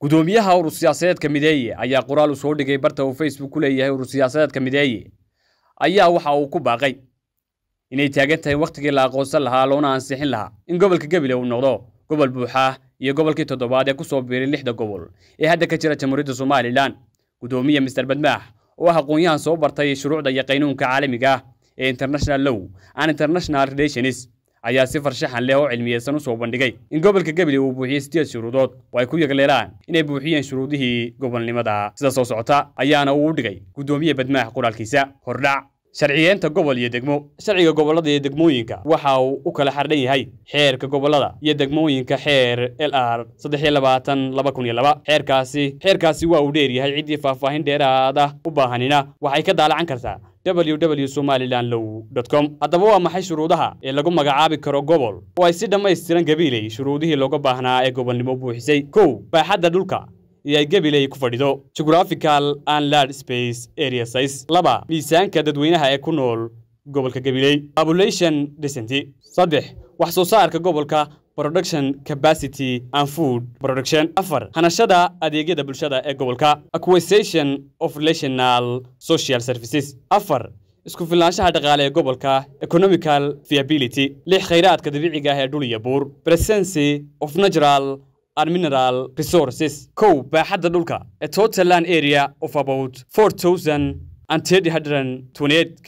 gudoomiyaha urur siyaasadeedka mideeye ayaa qoraal u soo dhigay barta uu facebook ku leeyahay urur siyaasadeedka mideeye ayaa waxa uu ku baaqay inay taagan tahay wakhtigii la aqoonsan lahaa loona ansixin lahaa in gobolka gebile uu noqdo gobol buuxaah iyo gobolkii toddobaad ee ku soo biiray lixda gobol ee hadda ka jira jamhuuriyadda somalilan gudoomiye mister badmaax oo ah aqoon-yahan soo bartay shuruucda iyo qaynuunka caalamiga ah ee international low an international relations ayaa si farshaxan leh oo cilmiyeysan u soo bandhigay in gobolka gebli uu buuxiyey sideed shuruudood oo ay ku yagleelaan inay buuxiyeen shuruudihii gobolnimada sida soo socota ayaana uu u dhigay guddoomiye badmaax qoraalkiisa hordhac sharciyeenta gobol iyo degmo sharciga gobollada iyo degmooyinka waxa uu u kala xardhan yahay xeerka gobollada iyo degmooyinka xeer l r xeerkaasi xeerkaasi waa uu dheer yahay ciddii faahfaahin dheeraad ah u baahanina waxay ka daalacan kartaa ww somalilan low com haddaba waa maxay shuruudaha ee lagu magacaabi karo gobol oo ay si dhammaystiran gabiiley shuruudihii looga baahnaa ee gobolnimo buuxisay kow baaxadda dhulka iyo ay gabiley ku fadhido jugraphical anlard space area size laba miisaanka dadweynaha ee ku nool gobolka gabiley population desent saddex wax soo saarka gobolka production capacity and food production afar hanashada adeegyada bulshada ee gobolka acquisition of relational social services afar isku filnaanshaha dhaqaale ee gobolka economical viability lix khayraadka dabiiciga ah ee dhul iyo buur presency of natural and mineral resources kow baaxadda dhulka a total land area of about four thousand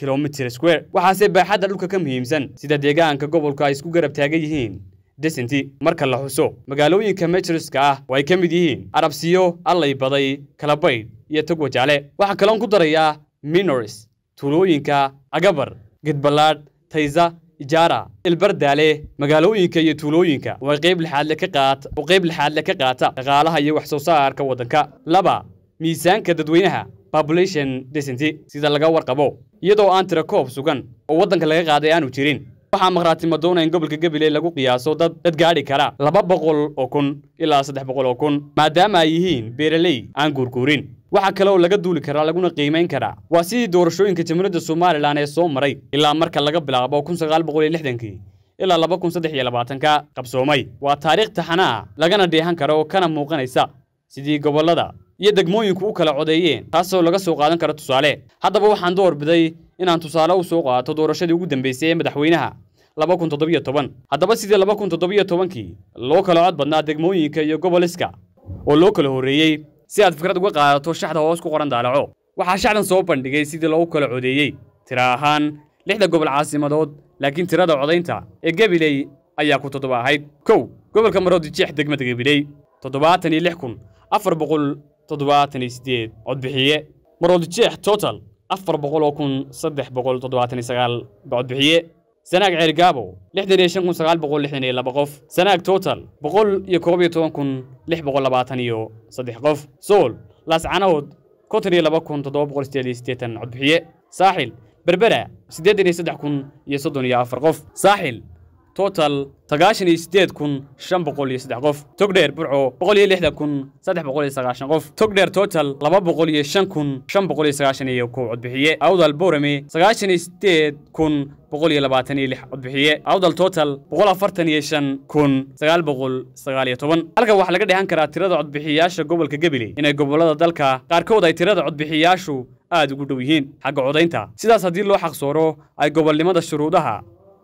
kilometer square waxaase baaxadda dhulka ka muhiimsan sida deegaanka gobolka ay isku garab taagan yihiin desinti marka la xuso magaalooyinka majriska ah oo ay ka mid yihiin arabsiyo allay baday kalabayd iyo togwa jaale waxaa kaloon ku darayaa minoris tuulooyinka agabar gidbalaad tayza ijaara ilbardaale magaalooyinka iyo tuulooyinka oo qayb lixaadle ka qaata oo qayb lixaadle ka qaata dhaqaalaha iyo wax soo saarka waddanka laba miisaanka dadweynaha population desinti sida laga warqabo iyadoo aan tira koob sugan oo waddanka laga qaaday aanu jirin waxaa makhraati madoona in gobolka gabiley lagu qiyaaso dad dad gaadhi kara laba boqol oo kun ilaa saddex boqol oo kun maadaama ay yihiin beeraley aan guurguurin waxaa kale oo laga duuli karaa laguna qiimayn karaa waa sidii doorashooyinka jamhuuriyadda somalilan ee soo maray ilaa marka laga bilaabo kun sagaal boqol iyo lixdankii ilaa laba kun saddex iyo labaatanka qabsoomay waa taariikh taxana ah lagana dheehan karo oo kana muuqanaysa sidii gobollada iyo degmooyinku u kala codeeyeen taasoo laga soo qaadan kara tusaale haddaba waxaan doorbiday inaan tusaale u soo qaato doorashadii ugu dambeysay ee madaxweynaha haddaba sidii laba kun toddobiyo tobankii loo kala cod badnaa degmooyinka iyo goboliska oo loo kala horreeyey si aad fikrad uga qaadato shaxda hoos ku qoran daalaco waxaa shacdan soo bandhigay sidii loogu kala codeeyey tira ahaan lixda gobol caasimadood laakiin tirada codaynta ee gabiley ayaa ku toddoba ahayd kow gobolka jeex degmada gabiley toddobaatan iyo lix kun afar boqol toddobaatan iyo sideed codbixiye maroodijeex total afar boqol oo kun saddex boqol toddobaatan iyo sagaal codbixiye sanaag ceergaabo lixdan iyo shan kun sagaal boqol lixdan iyo laba qof sanaag total boqol iyo koob iyo toban kun lix boqol labaatan iyo saddex qof sool laascanahood konton iyo laba kun toddoba boqol sideed iyo siddeetan codbixiye saaxil berbera siddeetan iyo saddex kun iyo soddon iyo afar qof saaxil total sagaashan iyo sideed kun shan boqol iyo saddex qof togdheer burco boqol iyo lixdan kun saddex boqol iyo sagaashan qof togdheer total laba boqol iyo shan kun shan boqol iyo sagaashan iyo kow codbixiye awdal boorame sagaashan iyo sideed kun boqol iyo labaatan iyo lix codbixiye awdal total boqol afartan iyo shan kun sagaal boqol sagaal iyo toban halkan waxaa laga dhehan karaa tirada codbixiyayaasha gobolka gabiley inay gobollada dalka qaarkood ay tirada codbixiyayaashu aad ugu dhow yihiin xagga codaynta sidaas haddii loo xaqsooro ay gobolnimada shuruudaha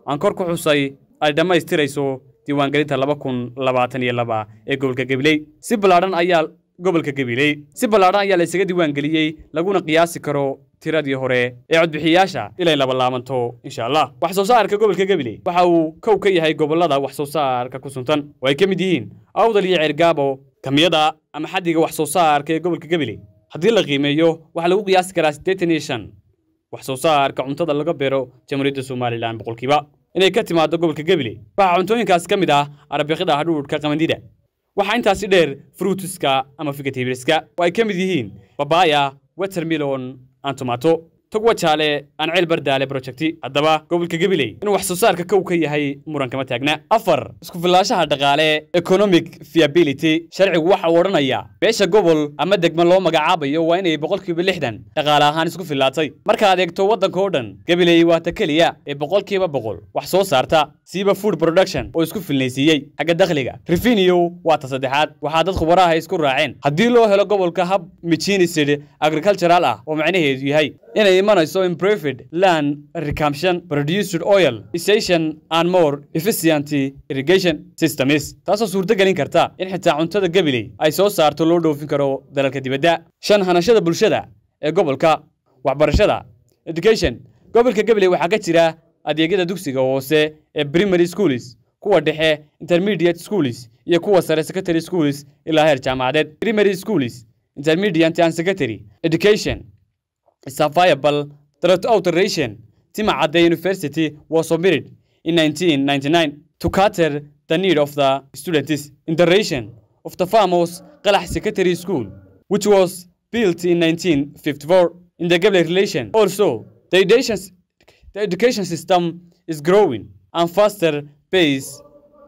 aan kor ku xusay ay dhammaystirayso diiwaangelinta laba kun labaatan iyo laba ee gobolka gabiley si ballaadhan ayaa gobolka gabiley si ballaadhan ayaa la isaga diiwaangeliyey laguna qiyaasi karo tiradii hore ee codbixiyayaasha ilay labalaabanto insha allah wax soo saarka gobolka gabiley waxa uu kow ka yahay gobollada wax soo saarka ku suntan oo ay ka mid yihiin awdal iyo ceergaabo kamiyada ama xaddiga wax soo saarka ee gobolka gabiley haddii la qiimeeyo waxaa lagu qiyaasi karaa siddeetan iyo shan wax soo saarka cuntada laga beero jamhuuriyadda somalilan boqolkiiba inay ka timaaddo gobolka gabiley baa cuntooyinkaas ka mid ah arabikida hadhuudhka qamandida waxaa intaasi dheer fruutuska ama figatibirska oo ay ka mid yihiin babaya watermilon antomato togwajaale anceel bardaale brojecti haddaba gobolka gabiley inuu wax soo saarka kow ka yahay muran kama taagna afar iskufilaashaha dhaqaale economic viability sharcigu waxa uu odhanayaa meesha gobol ama degmo loo magacaabayo waa inay boqolkiiba lixdan dhaqaale ahaan isku filaatay markaad eegto waddanka oo dhan waa ta keliya ee boqolkiiba boqol wax soo saarta siiba food production oo isku filnaysiiyey xagga dakhliga rifiniyow waa ta saddexaad waxaa dad khubaraaha isku raaceen haddii loo helo gobolka hab mijiini agricultural ah oo macnaheedu yahay inay imanayso improfid land recamption produced oil station and more efficient irrigation systems taasoo suurto gelin karta in xitaa cuntada gabiley ay soo saarto loo dhoofin karo dalalka dibadda shan hanashada bulshada ee gobolka waxbarashada education gobolka gabiley waxaa ka jira adeegyada dugsiga hoose ee primary schools kuwa dhexe intermediate schools iyo kuwa sare secretary schools ilaa heer jaamacadeed primary schools intermediate and secretary education survival threat alteration timacadde university was submitted in 1999 the need of the students integration of the famous qalax secretary school which was built in in the Gable relation also the editions The education system is growing and faster pace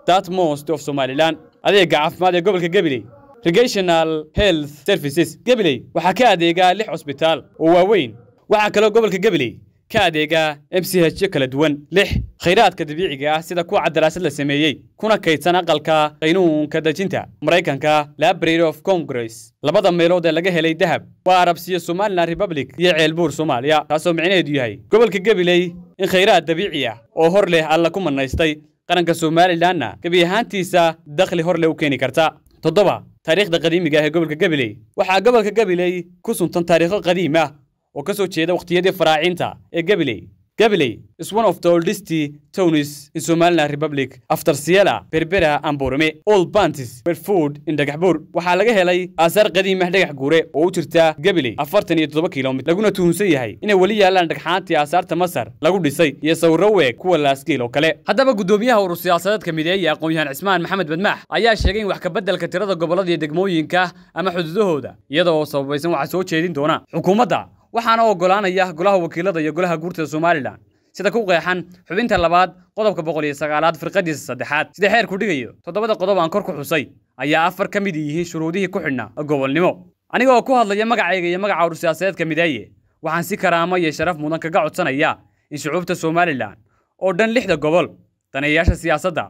that most of Somaliland. adeega caafimaad ee gobolka Gabiley regational Health Services Gabiley waxaa ka adeegaa lix cusbitaal oo waaweyn waxaa kaloo gobolka Gabiley ka adeega m c mchyo kala duwan lix khayraadka dabiiciga ah sida kuwa cadaraasad la sameeyey kuna kaydsan aqalka qaynuunka dejinta maraykanka library of congress labada meelood ee laga helay dahab waa arabsiyo somalilan republic iyo ceelbuur soomaaliya taasoo micneheedu yahay gobolka gabiley in khayraad dabiici ah oo hor leh alla ku mannaystay qaranka somalilanna gebi ahaantiisa dakhli hor leh u keeni karta toddoba taariikhda qadiimiga ah ee gobolka gabiley waxaa gobolka gabiley ku suntan taariikho qadiim ah oo ka soo jeeda wakhtiyadii faraacinta ee gabiley gabiley is one of the oldest townis in somaliland republic after siela berbera amburume old bantis were food in dhagax waxaa laga helay aasaar qadiimah dhagax guure oo u jirta gabiley afartan iyo toddoba kilomitr laguna tuhunsan yahay inay weli yaallaan dhagxaantii aasaarta masar lagu dhisay iyo sawirro kuwa laaskiil oo kale haddaba guddoomiyaha urur siyaasadeedka mideeya aqoon yahaan cismaan maxamed badmaax ayaa sheegay in wax ka beddelka tirada gobollada iyo degmooyinka ama xuduudahooda iyada oo sababaysan waxaa soo jeedin doona xukuumadda waxaana ogolaanaya golaha wakiilada iyo golaha guurtada somalilan sida ku qeexan xubinta labaad qodobka boqol iyo sagaalaad firqadiisa saddexaad sida xeerku dhigayo toddobada qodob aan kor ku xusay ayaa afar ka mid yihiin shuruudihii ku xidhnaa gobolnimo aniga oo ku hadlaya magacayga iyo magaca siyaasadeedka midaaye waxaan si karaamo iyo sharaf mudan kaga codsanayaa in shucuubta somalilan oo dhan lixda gobol danayayaasha siyaasadda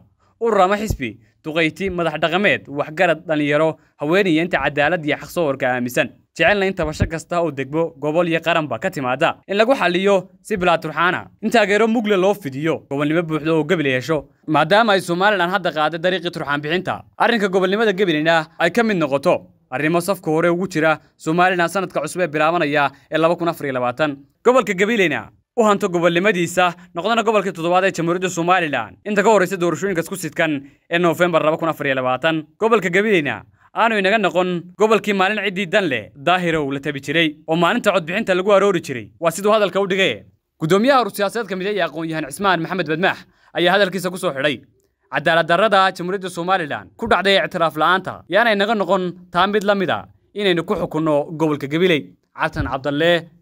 ururama xisbi duqayti madax dhaqameed waxgarad dhallinyaro haweenaya inta cadaalad iyo xaqsoo aaminsan jecelna in tabasho kasta oo degbo gobol iyo qaranba ka timaada in lagu xalliyo si bilaaturxaana in taageero mugle loo fidiyo gobolnimo buuxda oo gebil yeesho maadaama ay somalilan hadda qaaday dariiqii turxaan bixinta arrinka gobolnimada gebilina ay ka mid noqoto arrimo safka hore ugu jira somalilan sannadka cusub ee bilaabanaya ee laba kun gobolka gabileyna u hanto gobolnimadiisa noqdana gobolkii toddobaad ee jamhuuriyadda somalilan inta ka horraysa doorashooyinkas ku sidkan ee noofembar laba gobolka gabileyna aanu inaga noqon gobolkii maalin ciddii dan leh daahirow la tabi jiray oo maalinta codbixinta lagu aroori jiray waa siduu hadalka u dhigaye guddoomiyaha urur-siyaasadeed ka mid ee aqoon-yahan cismaan maxamed badmaax ayaa hadalkiisa ku soo xidhay cadaalad darrada jamhuuriyadda somalilan ku dhacday ictiraaf la'aanta yaanay naga noqon taa mid la mid a ah inaynu ku xukunno gobolka gabiley cabtan cabdalle